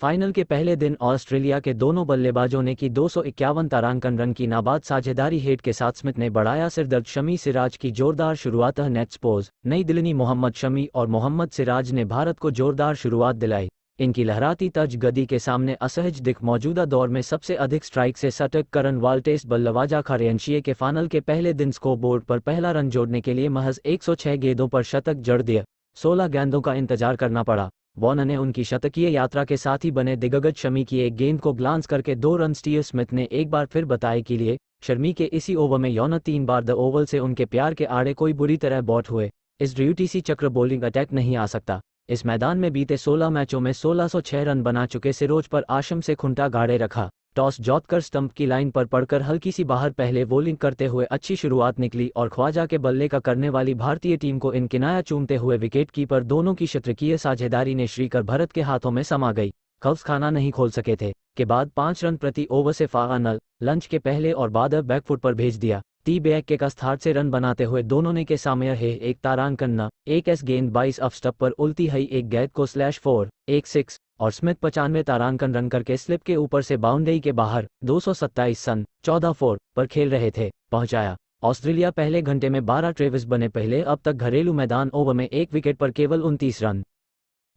final के पहले दिन ऑस्ट्रेलिया के दोनों बल्लेबाजों ने की दो तारांकन रन की नाबाद साझेदारी हेट के साथ स्मिथ ने बढ़ाया सिरदर्द शमी सिराज की जोरदार शुरुआत नेट्सपोज नई दिल्ली मोहम्मद शमी और मोहम्मद सिराज ने भारत को जोरदार शुरुआत दिलाई इनकी लहराती तज गदी के सामने असहज दिख मौजूदा दौर में सबसे अधिक स्ट्राइक से सटक करन वाल्टेस बल्लवाजा खरेंशिये के फाइनल के पहले दिन स्कोरबोर्ड पर पहला रन जोड़ने के लिए महज 106 गेंदों पर शतक जड़ दिया 16 गेंदों का इंतजार करना पड़ा वॉन ने उनकी शतकीय यात्रा के साथ ही बने दिग्गज शमी की एक गेंद को ग्लांस करके दो रन स्टीव स्मिथ ने एक बार फिर बताए के लिए शर्मी के इसी ओवर में यौन तीन बार द ओवल से उनके प्यार के आड़े कोई बुरी तरह बॉट हुए इस ड्यूटीसी चक्र बोलिंग अटैक नहीं आ सकता इस मैदान में बीते 16 मैचों में 1606 रन बना चुके सिरोज पर आशम से खुंटा गाड़े रखा टॉस जौतकर स्टंप की लाइन पर पड़कर हल्की सी बाहर पहले बॉलिंग करते हुए अच्छी शुरुआत निकली और ख्वाजा के बल्ले का करने वाली भारतीय टीम को इन किनाया चूमते हुए विकेट कीपर दोनों की क्षत्रकीय साझेदारी ने श्रीकर भरत के हाथों में समा गई कब्ज खाना नहीं खोल सके थे के बाद पांच रन प्रति ओवर से फागा नल लंच के पहले और बाद बैकफुट पर भेज दिया टी बैक के कस्थार से रन बनाते हुए दोनों ने के सामय है एक तारांकन्ना एक एस गेंद बाईस अफ स्टप पर उल्टी हई एक गैद को स्लैश फोर एक सिक्स और स्मिथ पचानवे तारांकन रन करके स्लिप के ऊपर से बाउंड्री के बाहर दो सन चौदह फोर पर खेल रहे थे पहुंचाया ऑस्ट्रेलिया पहले घंटे में 12 ट्रेविस बने पहले अब तक घरेलू मैदान ओवर में एक विकेट पर केवल उनतीस रन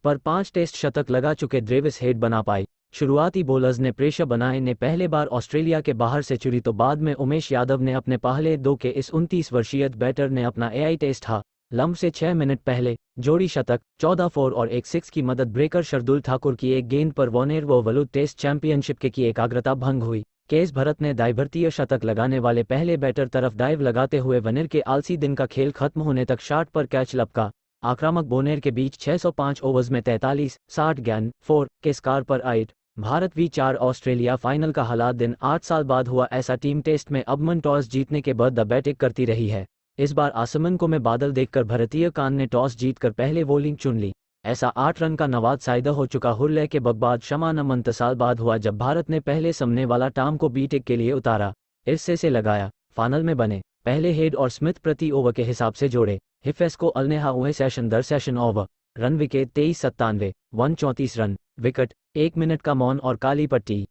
पर पांच टेस्ट शतक लगा चुके ड्रेविस हेड बना पाए शुरुआती बॉलर्स ने प्रेशर बनाए ने पहले बार ऑस्ट्रेलिया के बाहर से चुरी तो बाद में उमेश यादव ने अपने पहले दो के इस उनतीस वर्षीय बैटर ने अपना एआई टेस्ट हा लंब से छह मिनट पहले जोड़ी शतक चौदह फोर और एक सिक्स की मदद ब्रेकर शरदुल ठाकुर की एक गेंद पर वॉनेर व वलू टेस्ट चैंपियनशिप के की एकाग्रता भंग हुई केस भरत ने दाइभर्तीय शतक लगाने वाले पहले बैटर तरफ डाइव लगाते हुए वनेर के आलसी दिन का खेल खत्म होने तक शार्ट पर कैच लपका आक्रामक बोनेर के बीच 605 ओवर्स में 43, 60 गैन फोर के स्कार पर आइट भारत वी चार ऑस्ट्रेलिया फाइनल का हालात दिन आठ साल बाद हुआ ऐसा टीम टेस्ट में अबमन टॉस जीतने के बाद द बैटिंग करती रही है इस बार आसमन को में बादल देखकर भारतीय कान ने टॉस जीतकर पहले बॉलिंग चुन ली ऐसा आठ रन का नवाज सायदा हो चुका हुर्लय के बगबाद शमा न तसाल बाद हुआ जब भारत ने पहले सामने वाला टाम को बीटेक के लिए उतारा इससे से लगाया फाइनल में बने पहले हेड और स्मिथ प्रति ओवर के हिसाब से जोड़े हिफेस को अलनेहा हुए सेशन दर सेशन ओवर रन विकेट तेईस सत्तानवे वन चौंतीस रन विकेट एक मिनट का मौन और काली पट्टी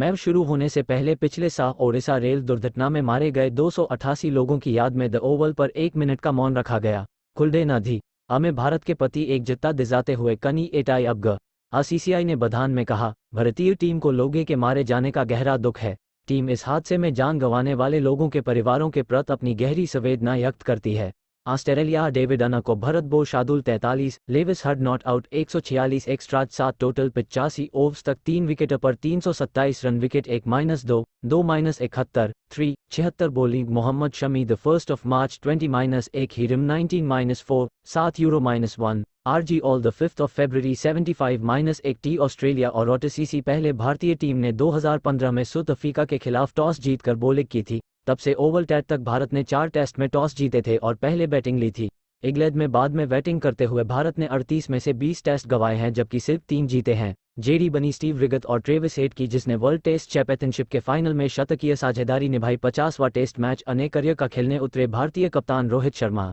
मैव शुरू होने से पहले पिछले साल ओडिशा रेल दुर्घटना में मारे गए दो लोगों की याद में द ओवल पर एक मिनट का मौन रखा गया कुलदे नदी हमें भारत के पति एक जित्ता दिजाते हुए कनी एटाई अबग आसीसीआई ने बधान में कहा भारतीय टीम को लोगे के मारे जाने का गहरा दुख है टीम इस हादसे में जान गंवाने वाले लोगों के परिवारों के प्रति अपनी गहरी संवेदना व्यक्त करती है ऑस्ट्रेलिया डेविड अना को भरत बो शादुल तैतालीस लेविस हड नॉट आउट 146 एक्स्ट्राज सात टोटल पिचासी ओवर्स तक तीन विकेट पर 327 रन विकेट एक माइनस दो दो माइनस इकहत्तर थ्री छिहत्तर bowling Mohammed Shami the first of March 20 minus एक हिरम 19 माइनस फोर सात यूरो माइनस वन आर जी all the fifth of seventy 75 minus एक टी ऑस्ट्रेलिया और ओटसीसी पहले भारतीय टीम ने 2015 में सुत अफ्रीका के खिलाफ टॉस जीतकर बोलिंग की थी तब से ओवल टैट तक भारत ने चार टेस्ट में टॉस जीते थे और पहले बैटिंग ली थी इंग्लैंड में बाद में बैटिंग करते हुए भारत ने 38 में से 20 टेस्ट गवाए हैं जबकि सिर्फ तीन जीते हैं जेडी बनी स्टीव रिगत और ट्रेविस हेट की जिसने वर्ल्ड टेस्ट चैंपियनशिप के फाइनल में शतकीय साझेदारी निभाई पचासवा टेस्ट मैच अनेकर्य का खेलने उतरे भारतीय कप्तान रोहित शर्मा